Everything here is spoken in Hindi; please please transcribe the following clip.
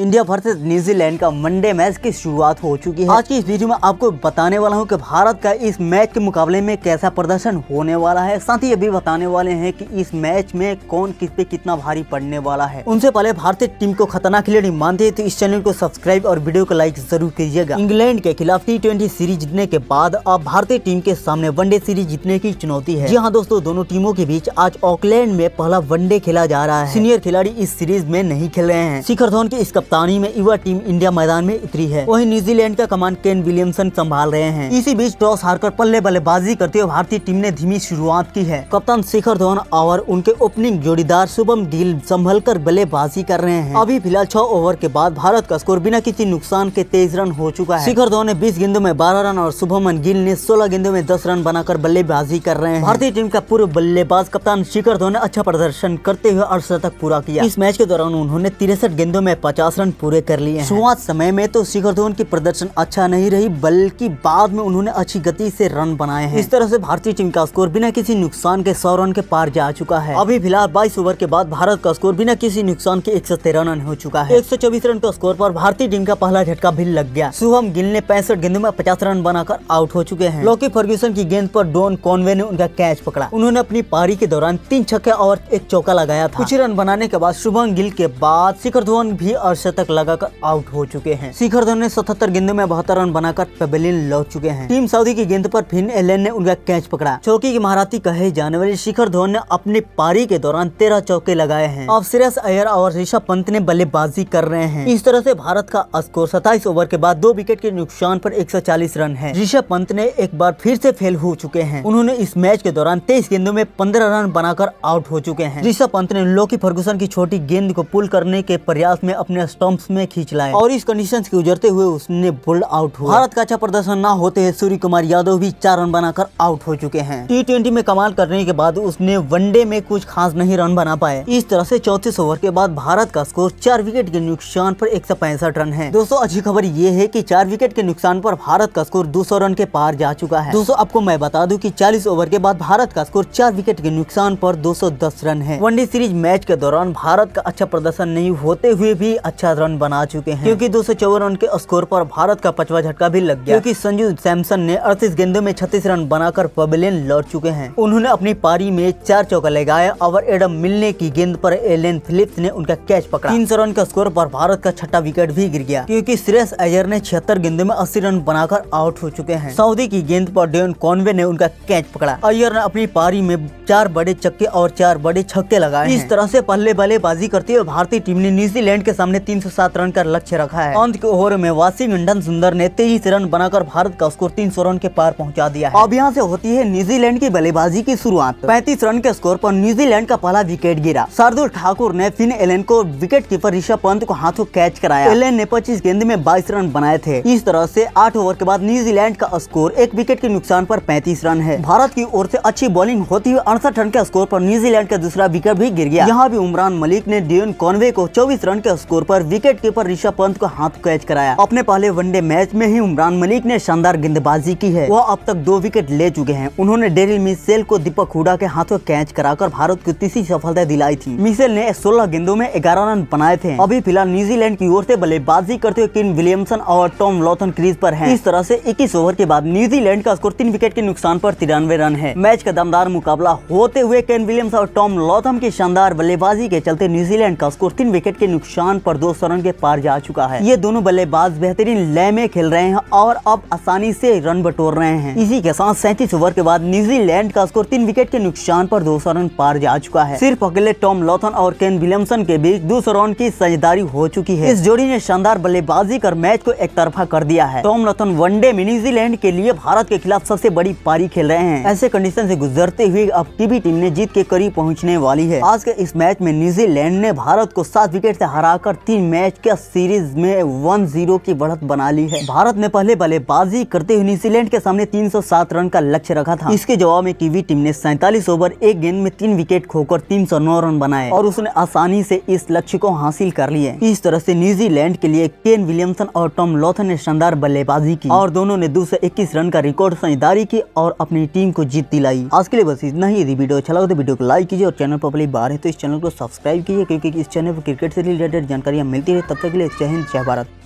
इंडिया वर्सेज न्यूजीलैंड का वनडे मैच की शुरुआत हो चुकी है आज की इस वीडियो में आपको बताने वाला हूं कि भारत का इस मैच के मुकाबले में कैसा प्रदर्शन होने वाला है साथ ही ये भी बताने वाले हैं कि इस मैच में कौन किस पे कितना भारी पड़ने वाला है उनसे पहले भारतीय टीम को खतरनाक खिलाड़ी मानते हैं तो इस चैनल को सब्सक्राइब और वीडियो को लाइक जरूर कीजिएगा इंग्लैंड के खिलाफ टी सीरीज जीतने के बाद अब भारतीय टीम के सामने वनडे सीरीज जीतने की चुनौती है यहाँ दोस्तों दोनों टीमों के बीच आज ऑकलैंड में पहला वनडे खेला जा रहा है सीनियर खिलाड़ी इस सीरीज में नहीं खेल रहे हैं शिखर धवन के इस कप्तानी में युवा टीम इंडिया मैदान में उतरी है वही न्यूजीलैंड का कमान केन विलियमसन संभाल रहे हैं इसी बीच टॉस हारकर पल्ले बल्लेबाजी करते हुए भारतीय टीम ने धीमी शुरुआत की है कप्तान शिखर धवन और उनके ओपनिंग जोड़ीदार शुभम गिल संभल कर बल्लेबाजी कर रहे हैं अभी फिलहाल छह ओवर के बाद भारत का स्कोर बिना किसी नुकसान के तेज रन हो चुका है शिखर धवन ने बीस गेंदों में बारह रन और शुभमन गिल ने सोलह गेंदों में दस रन बनाकर बल्लेबाजी कर रहे हैं भारतीय टीम का पूर्व बल्लेबाज कप्तान शिखर धवन ने अच्छा प्रदर्शन करते हुए अर्धशतक पूरा किया इस मैच के दौरान उन्होंने तिरसठ गेंदों में पचास रन पूरे कर लिए शुरुआत समय में तो शिखर धवन की प्रदर्शन अच्छा नहीं रही बल्कि बाद में उन्होंने अच्छी गति से रन बनाए हैं इस तरह से भारतीय टीम का स्कोर बिना किसी नुकसान के सौ रन के पार जा चुका है अभी फिलहाल बाईस ओवर के बाद भारत का स्कोर बिना किसी नुकसान के एक रन हो चुका है एक रन का स्कोर आरोप भारतीय टीम का पहला झटका भी लग गया शुभम गिल ने पैंसठ गेंदों में पचास रन बनाकर आउट हो चुके हैं लॉकी फर्ग्यूसन की गेंद पर डोन कॉन्वे ने उनका कैच पकड़ा उन्होंने अपनी पारी के दौरान तीन छक्के और एक चौका लगाया था कुछ रन बनाने के बाद शुभम गिल के बाद शिखर धवन भी और शतक लगाकर आउट हो चुके हैं शिखर धवन ने सतहत्तर गेंदों में बहत्तर रन बनाकर पेवेलियन लौट चुके हैं टीम सऊदी की गेंद पर फिन एलेन ने उनका कैच पकड़ा चौकी की महाराती कहे जाने वाले शिखर धवन ने अपनी पारी के दौरान तेरह चौके लगाए हैं अब श्रेयस अयर और ऋषभ पंत ने बल्लेबाजी कर रहे हैं इस तरह ऐसी भारत का स्कोर सत्ताईस ओवर के बाद दो विकेट के नुकसान आरोप एक रन है ऋषभ पंत ने एक बार फिर ऐसी फेल हो चुके हैं उन्होंने इस मैच के दौरान तेईस गेंदों में पंद्रह रन बनाकर आउट हो चुके हैं ऋषभ पंत ने लोकी फर्गूसन की छोटी गेंद को पुल करने के प्रयास में अपने स्टम्प्स में खींच लाए और इस कंडीशन से गुजरते हुए उसने बोल्ड आउट हुआ भारत का अच्छा प्रदर्शन न होते हुए सूर्य कुमार यादव भी चार रन बनाकर आउट हो चुके हैं टी में कमाल करने के बाद उसने वनडे में कुछ खास नहीं रन बना पाए इस तरह से चौतीस ओवर के बाद भारत का स्कोर चार विकेट के नुकसान पर एक रन है दोस्तों अच्छी खबर ये है की चार विकेट के नुकसान पर भारत का स्कोर दो रन के पार जा चुका है दोस्तों आपको मैं बता दूं कि चालीस ओवर के बाद भारत का स्कोर चार विकेट के नुकसान पर दस रन है वनडे सीरीज मैच के दौरान भारत का अच्छा प्रदर्शन नहीं होते हुए भी अच्छा रन बना चुके हैं क्योंकि दो रन के स्कोर पर भारत का पचवा झटका भी लग गया क्योंकि संजू सैमसन ने अड़तीस गेंदों में छत्तीस रन बनाकर पवेलियन लौट चुके हैं उन्होंने अपनी पारी में चार चौका लगाया और एडम मिलने की गेंद पर एलेन फिलिप्स ने उनका कैच पकड़ा तीन रन के स्कोर पर भारत का छठा विकेट भी गिर गया क्योंकि श्रेयस अयर ने छिहत्तर गेंदों में अस्सी रन बनाकर आउट हो चुके हैं सऊदी की गेंद पर डेवन कॉन्वे ने उनका कैच पकड़ा अयर ने अपनी पारी में चार बड़े चक्के और चार बड़े छक्के लगाए इस तरह से पहले बल्लेबाजी करते हुए भारतीय टीम ने न्यूजीलैंड के सामने सात रन का लक्ष्य रखा है अंत के ओवर में वाशिंगटन सुंदर ने तेईस रन बनाकर भारत का स्कोर सौ रन के पार पहुंचा दिया अब यहाँ से होती है न्यूजीलैंड की बल्लेबाजी की शुरुआत पैंतीस रन के स्कोर पर न्यूजीलैंड का पहला विकेट गिरा शार्दुल ठाकुर ने फिन एलेन को विकेट कीपर ऋषभ पंत को हाथों कैच कराया एलेन ने पच्चीस गेंद में बाईस रन बनाए थे इस तरह ऐसी आठ ओवर के बाद न्यूजीलैंड का स्कोर एक विकेट के नुकसान आरोप पैंतीस रन है भारत की ओर ऐसी अच्छी बॉलिंग होती हुई अड़सठ रन के स्कोर आरोप न्यूजीलैंड का दूसरा विकेट भी गिर गया यहाँ भी उमरान मलिक ने डियन कॉनवे को चौबीस रन के स्कोर आरोप पर विकेट कीपर ऋषभ पंत को हाथ कैच कराया अपने पहले वनडे मैच में ही उमरान मलिक ने शानदार गेंदबाजी की है वह अब तक दो विकेट ले चुके हैं उन्होंने डेरिल मिसेल को दीपक हुडा के हाथों कैच कराकर भारत को तीसरी सफलता दिलाई थी मिसेल ने सोलह गेंदों में ग्यारह रन बनाए थे अभी फिलहाल न्यूजीलैंड की ओर से बल्लेबाजी करते हुए किन विलियमसन और टॉम लॉथन क्रीज पर है इस तरह ऐसी इक्कीस ओवर के बाद न्यूजीलैंड का स्कोर तीन विकेट के नुकसान आरोप तिरानवे रन है मैच का दमदार मुकाबला होते हुए केन विलियम्स और टॉम लॉथम की शानदार बल्लेबाजी के चलते न्यूजीलैंड का स्कोर तीन विकेट के नुकसान पर दो दो सौ रन के पार जा चुका है ये दोनों बल्लेबाज बेहतरीन लय में खेल रहे हैं और अब आसानी से रन बटोर रहे हैं इसी के साथ सैंतीस ओवर के बाद न्यूजीलैंड का स्कोर तीन विकेट के नुकसान पर सौ रन पार जा चुका है सिर्फ अकेले टॉम लॉथन और केन विलियमसन के बीच दो सौ रन की साझेदारी हो चुकी है इस जोड़ी ने शानदार बल्लेबाजी कर मैच को एक तरफा कर दिया है टॉम लॉथन वनडे में न्यूजीलैंड के लिए भारत के खिलाफ सबसे बड़ी पारी खेल रहे हैं ऐसे कंडीशन ऐसी गुजरते हुए अब की भी टीम ने जीत के करीब पहुँचने वाली है आज के इस मैच में न्यूजीलैंड ने भारत को सात विकेट ऐसी हरा कर तीन मैच के सीरीज में 1-0 की बढ़त बना ली है भारत ने पहले बल्लेबाजी करते हुए न्यूजीलैंड के सामने 307 रन का लक्ष्य रखा था इसके जवाब में कीवी टीम ने सैतालीस ओवर एक गेंद में तीन विकेट खोकर 309 रन बनाए और उसने आसानी से इस लक्ष्य को हासिल कर लिए इस तरह से न्यूजीलैंड के लिए केन विलियमसन और टॉम लॉथन ने शानदार बल्लेबाजी की और दोनों ने दो रन का रिकॉर्ड साझेदारी की और अपनी टीम को जीत दिलाई आज के लिए बस इतना ही यदि वीडियो अच्छा लगा तो वीडियो को लाइक कीजिए और चैनल पर पहली बार है तो इस चैनल को सब्सक्राइब कीजिए क्योंकि इस चैनल पर क्रिकेट से रिलेटेड जानकारी मिलती रही तब तक के लिए जय हिंद जय भारत